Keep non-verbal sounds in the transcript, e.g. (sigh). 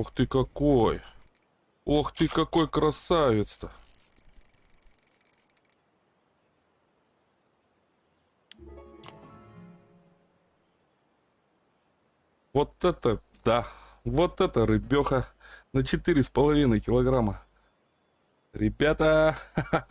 Ох ты какой! Ох ты какой красавец-то! Вот это, да, вот это рыбеха на 4,5 килограмма. Ребята, (laughs)